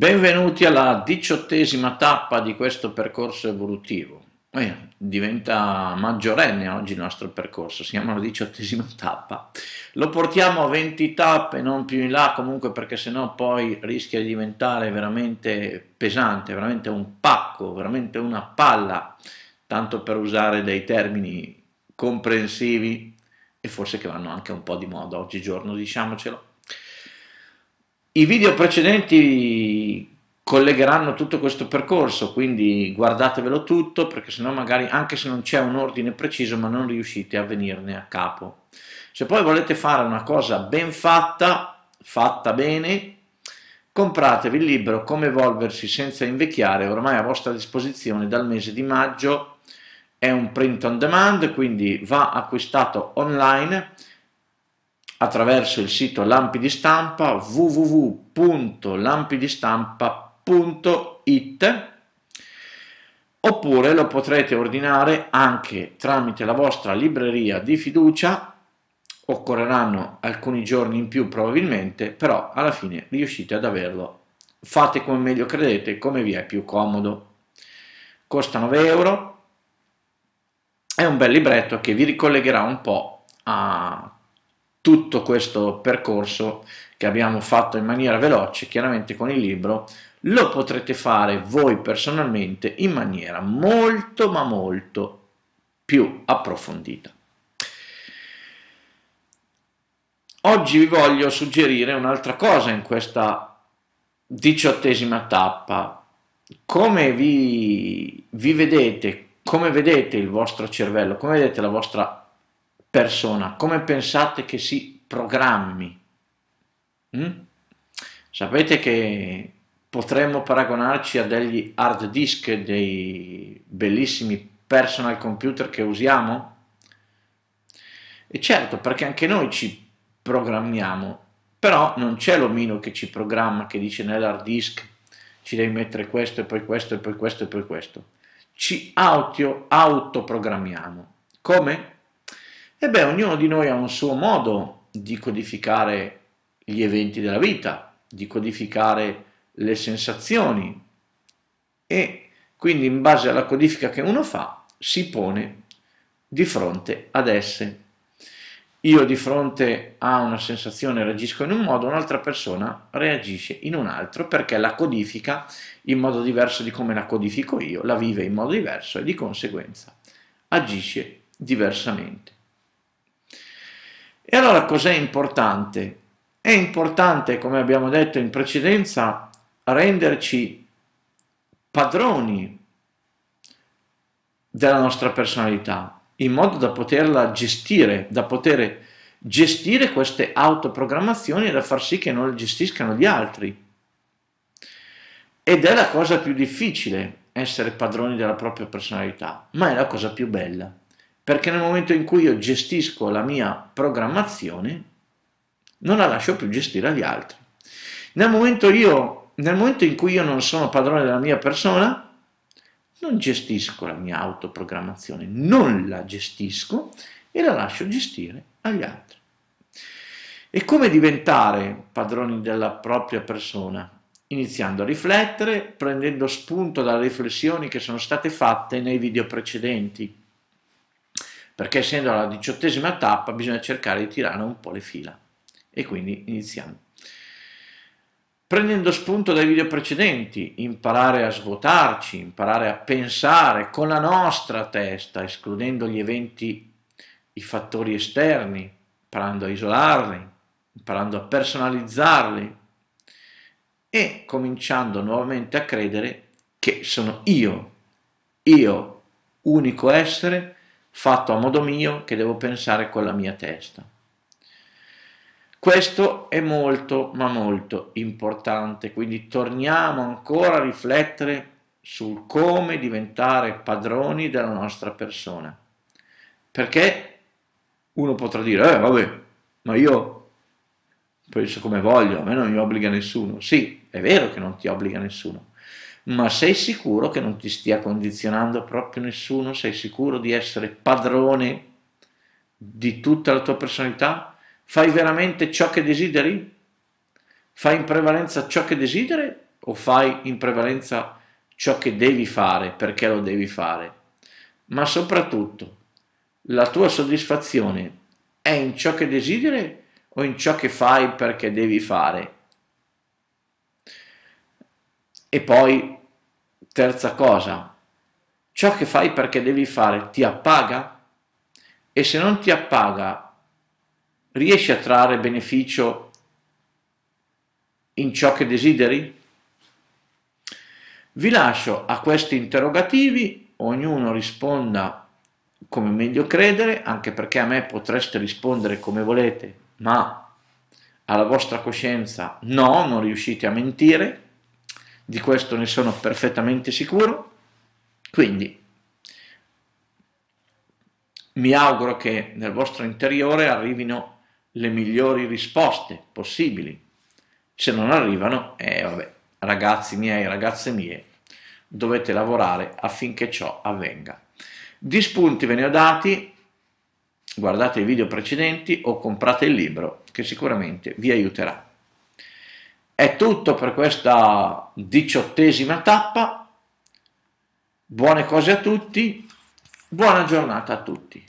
Benvenuti alla diciottesima tappa di questo percorso evolutivo. Eh, diventa maggiorenne oggi il nostro percorso, si chiama la diciottesima tappa. Lo portiamo a 20 tappe, non più in là comunque perché sennò poi rischia di diventare veramente pesante, veramente un pacco, veramente una palla, tanto per usare dei termini comprensivi e forse che vanno anche un po' di moda oggigiorno, diciamocelo. I video precedenti collegheranno tutto questo percorso, quindi guardatevelo tutto perché sennò magari anche se non c'è un ordine preciso ma non riuscite a venirne a capo. Se poi volete fare una cosa ben fatta, fatta bene, compratevi il libro Come evolversi senza invecchiare, ormai a vostra disposizione dal mese di maggio, è un print on demand, quindi va acquistato online attraverso il sito Lampi di Stampa www.lampidistampa.it oppure lo potrete ordinare anche tramite la vostra libreria di fiducia occorreranno alcuni giorni in più probabilmente però alla fine riuscite ad averlo fate come meglio credete come vi è più comodo costa 9 euro è un bel libretto che vi ricollegherà un po' a tutto questo percorso che abbiamo fatto in maniera veloce, chiaramente con il libro, lo potrete fare voi personalmente in maniera molto ma molto più approfondita. Oggi vi voglio suggerire un'altra cosa in questa diciottesima tappa. Come vi, vi vedete, come vedete il vostro cervello, come vedete la vostra persona, come pensate che si programmi? Mm? Sapete che potremmo paragonarci a degli hard disk, dei bellissimi personal computer che usiamo? E certo, perché anche noi ci programmiamo, però non c'è l'omino che ci programma, che dice nell'hard disk ci devi mettere questo e poi questo e poi questo e poi questo. Ci auto, autoprogrammiamo. Come? E beh, ognuno di noi ha un suo modo di codificare gli eventi della vita, di codificare le sensazioni e quindi in base alla codifica che uno fa si pone di fronte ad esse. Io di fronte a una sensazione reagisco in un modo, un'altra persona reagisce in un altro perché la codifica in modo diverso di come la codifico io, la vive in modo diverso e di conseguenza agisce diversamente. E allora cos'è importante? È importante, come abbiamo detto in precedenza, renderci padroni della nostra personalità, in modo da poterla gestire, da poter gestire queste autoprogrammazioni e da far sì che non le gestiscano gli altri. Ed è la cosa più difficile, essere padroni della propria personalità, ma è la cosa più bella perché nel momento in cui io gestisco la mia programmazione, non la lascio più gestire agli altri. Nel momento, io, nel momento in cui io non sono padrone della mia persona, non gestisco la mia autoprogrammazione, non la gestisco e la lascio gestire agli altri. E come diventare padroni della propria persona? Iniziando a riflettere, prendendo spunto dalle riflessioni che sono state fatte nei video precedenti, perché essendo alla diciottesima tappa bisogna cercare di tirare un po' le fila e quindi iniziamo. Prendendo spunto dai video precedenti, imparare a svuotarci, imparare a pensare con la nostra testa, escludendo gli eventi, i fattori esterni, imparando a isolarli, imparando a personalizzarli e cominciando nuovamente a credere che sono io, io, unico essere, fatto a modo mio che devo pensare con la mia testa. Questo è molto ma molto importante, quindi torniamo ancora a riflettere sul come diventare padroni della nostra persona. Perché uno potrà dire, eh vabbè, ma io penso come voglio, a me non mi obbliga nessuno. Sì, è vero che non ti obbliga nessuno, ma sei sicuro che non ti stia condizionando proprio nessuno? Sei sicuro di essere padrone di tutta la tua personalità? Fai veramente ciò che desideri? Fai in prevalenza ciò che desideri o fai in prevalenza ciò che devi fare perché lo devi fare? Ma soprattutto, la tua soddisfazione è in ciò che desideri o in ciò che fai perché devi fare? E poi, terza cosa, ciò che fai perché devi fare ti appaga? E se non ti appaga, riesci a trarre beneficio in ciò che desideri? Vi lascio a questi interrogativi, ognuno risponda come meglio credere, anche perché a me potreste rispondere come volete, ma alla vostra coscienza no, non riuscite a mentire di questo ne sono perfettamente sicuro, quindi mi auguro che nel vostro interiore arrivino le migliori risposte possibili, se non arrivano, eh, vabbè, ragazzi miei, ragazze mie, dovete lavorare affinché ciò avvenga. Di spunti ve ne ho dati, guardate i video precedenti o comprate il libro che sicuramente vi aiuterà. È tutto per questa diciottesima tappa, buone cose a tutti, buona giornata a tutti.